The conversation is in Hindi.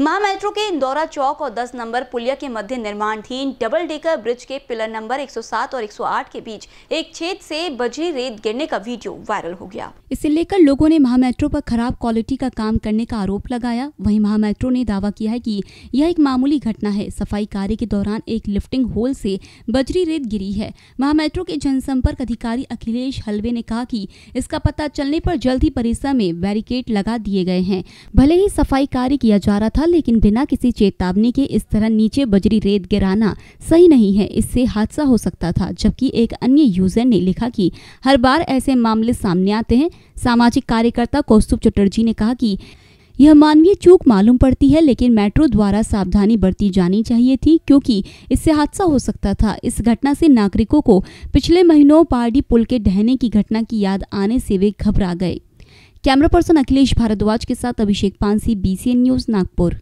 महा मेट्रो के इंदौरा चौक और 10 नंबर पुलिया के मध्य निर्माणधीन डबल डेकर ब्रिज के पिलर नंबर 107 और 108 के बीच एक छेद से बजरी रेत गिरने का वीडियो वायरल हो गया इसे लेकर लोगों ने महा मेट्रो आरोप खराब क्वालिटी का काम करने का आरोप लगाया वही महा मेट्रो ने दावा किया है कि यह एक मामूली घटना है सफाई कार्य के दौरान एक लिफ्टिंग होल से बजरी रेत गिरी है महा मेट्रो के जनसंपर्क अधिकारी अखिलेश हलवे ने कहा की इसका पता चलने आरोप जल्द ही परिसर में बैरिकेड लगा दिए गए हैं भले ही सफाई कार्य किया जा रहा था लेकिन बिना किसी चेतावनी के इस तरह नीचे बजरी रेत गिराना सही नहीं है इससे हादसा हो सकता था जबकि एक अन्य यूजर ने लिखा कि हर बार ऐसे मामले सामने आते हैं सामाजिक कार्यकर्ता कौस्तुभ चटर्जी ने कहा कि यह मानवीय चूक मालूम पड़ती है लेकिन मेट्रो द्वारा सावधानी बरती जानी चाहिए थी क्योंकि इससे हादसा हो सकता था इस घटना से नागरिकों को पिछले महीनों पार्टी पुल के ढहने की घटना की याद आने से वे घबरा गए कैमरा पर्सन अखिलेश भारद्वाज के साथ अभिषेक पांसी बीसीएन न्यूज नागपुर